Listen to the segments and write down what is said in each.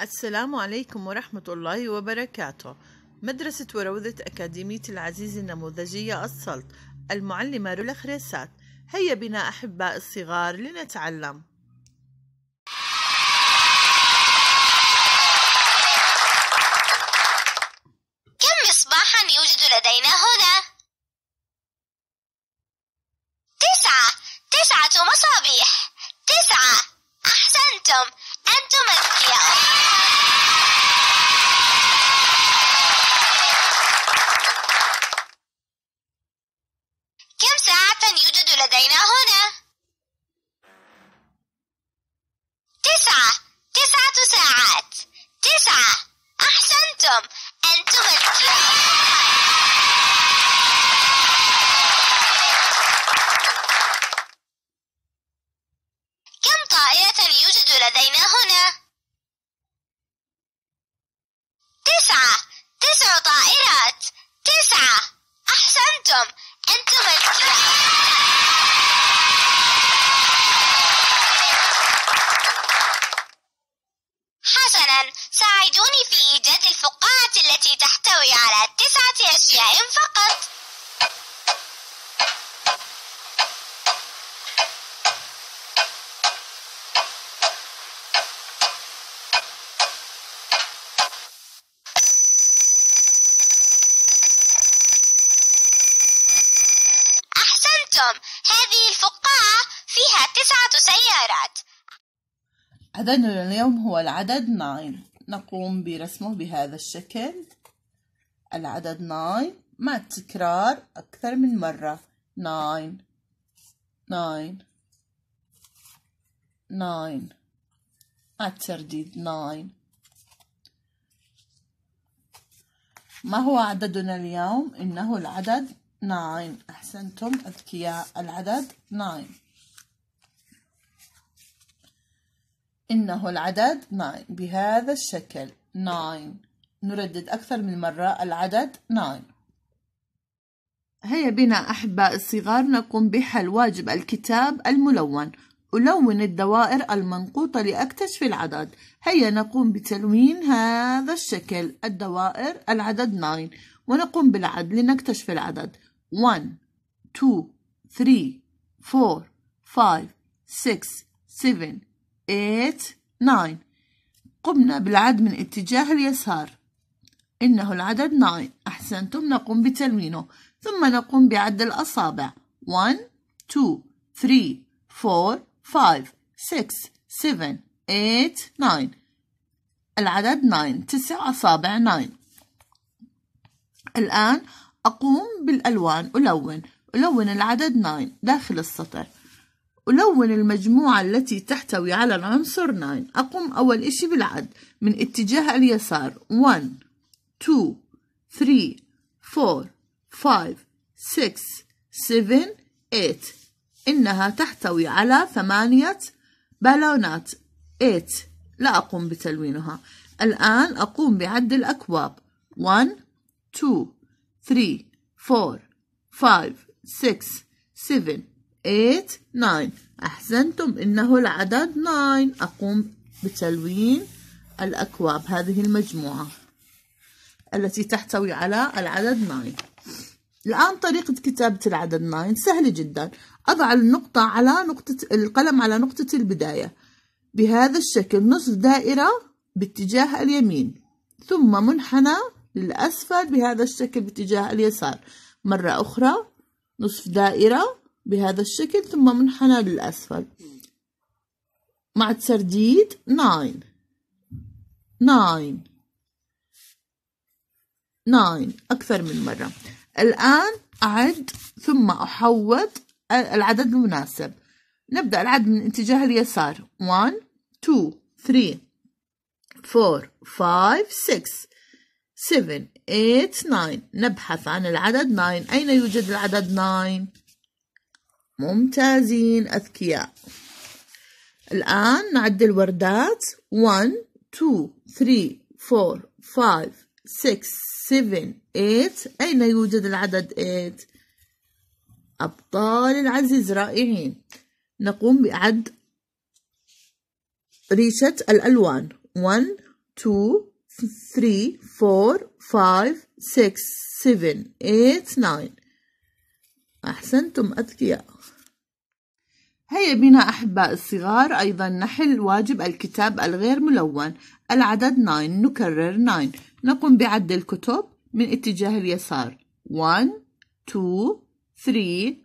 السلام عليكم ورحمة الله وبركاته مدرسة وروضة أكاديمية العزيز النموذجية السلط المعلمة رولا خريسات هيا بنا أحباء الصغار لنتعلم كم مصباحا يوجد لدينا هنا؟ تسعة تسعة مصابيح تسعة تسعة ساعات تسعة أحسنتم أنتم كم طائرة يوجد لدينا هنا؟ تسعة تسع طائرات تسعة أحسنتم أنتم الكبار مثلا ساعدوني في إيجاد الفقاعة التي تحتوي على تسعة أشياء فقط أحسنتم هذه الفقاعة فيها تسعة سيارات عددنا اليوم هو العدد 9 نقوم برسمه بهذا الشكل العدد 9 مع التكرار أكثر من مرة 9 9 9 مع الترديد 9 ما هو عددنا اليوم؟ إنه العدد 9 أحسنتم أذكياء العدد 9 إنه العدد 9 بهذا الشكل 9 نردد أكثر من مرة العدد 9 هيا بنا أحباء الصغار نقوم بحل واجب الكتاب الملون ألون الدوائر المنقوطة لأكتشف العدد هيا نقوم بتلوين هذا الشكل الدوائر العدد 9 ونقوم بالعد لنكتشف العدد 1 2 3 4 5 6 7 8 9 قمنا بالعد من اتجاه اليسار إنه العدد 9 أحسنتم نقوم بتلوينه ثم نقوم بعد الأصابع 1 2 3 4 5 6 7 8 9 العدد 9 تسع أصابع 9 الآن أقوم بالألوان ألون ألون العدد 9 داخل السطر ألون المجموعة التي تحتوي على العنصر 9 أقوم أول إشي بالعد من اتجاه اليسار 1 2 3 4 5 6 7 8 إنها تحتوي على ثمانية بالونات 8 لا أقوم بتلوينها الآن أقوم بعد الأكواب 1 2 3 4 5 6 7 eight أحسنتم إنه العدد 9 أقوم بتلوين الأكواب هذه المجموعة التي تحتوي على العدد 9 الآن طريقة كتابة العدد 9 سهلة جدا أضع النقطة على نقطة القلم على نقطة البداية بهذا الشكل نصف دائرة باتجاه اليمين ثم منحنى للأسفل بهذا الشكل باتجاه اليسار مرة أخرى نصف دائرة بهذا الشكل ثم منحنى للأسفل مع الترديد ناين ناين ناين أكثر من مرة الآن أعد ثم أحوط العدد المناسب نبدأ العد من اتجاه اليسار 1 2 3 4 5 6 7 8 9 نبحث عن العدد 9 أين يوجد العدد 9 ممتازين أذكياء الآن نعد الوردات 1 2 3 4 5 6 7 8 أين يوجد العدد 8 أبطال العزيز رائعين نقوم بعد ريشة الألوان 1 2 3 4 5 6 7 8 9 أحسنتم أذكياء هيا بنا أحباء الصغار أيضا نحل واجب الكتاب الغير ملون العدد 9 نكرر 9 نقوم بعد الكتب من اتجاه اليسار 1 2 3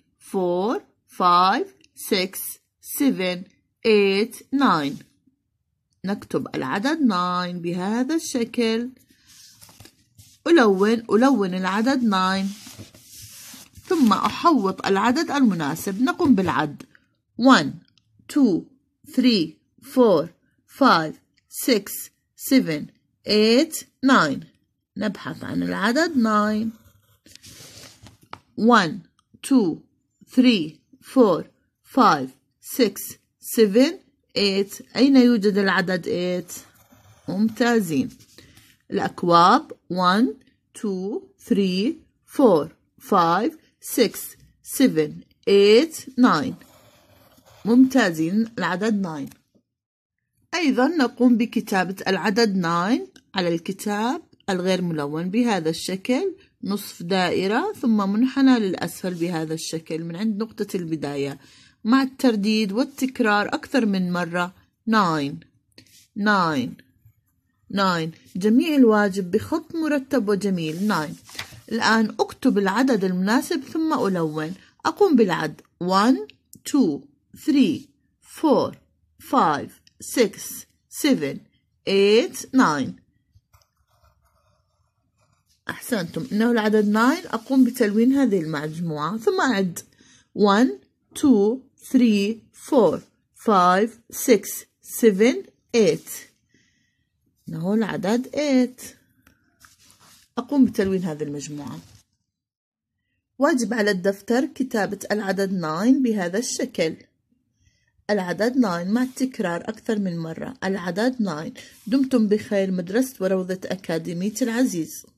4 5 6 7 8 9 نكتب العدد 9 بهذا الشكل ألون ألون العدد 9 ثم أحوط العدد المناسب نقوم بالعد 1 2 3 4 5 6 7 8 9 نبحث عن العدد 9 1 2 3 4 5 6 7 8 أين يوجد العدد 8 ممتازين الأكواب 1 2 3 4 5 6 7 8 9 ممتازين العدد 9 أيضا نقوم بكتابة العدد 9 على الكتاب الغير ملون بهذا الشكل نصف دائرة ثم منحنى للأسفل بهذا الشكل من عند نقطة البداية مع الترديد والتكرار أكثر من مرة 9 9 9 جميع الواجب بخط مرتب وجميل 9 الآن أكتب العدد المناسب ثم ألون أقوم بالعد 1 2 3 4 5 6 7 8 9 أحسنتم إنه العدد 9 أقوم بتلوين هذه المجموعة ثم أعد 1 2 3 4 5 6 7 8 إنه العدد 8 أقوم بتلوين هذه المجموعة واجب على الدفتر كتابة العدد 9 بهذا الشكل العدد 9 مع التكرار أكثر من مرة العدد 9 دمتم بخير مدرسة وروضة أكاديمية العزيز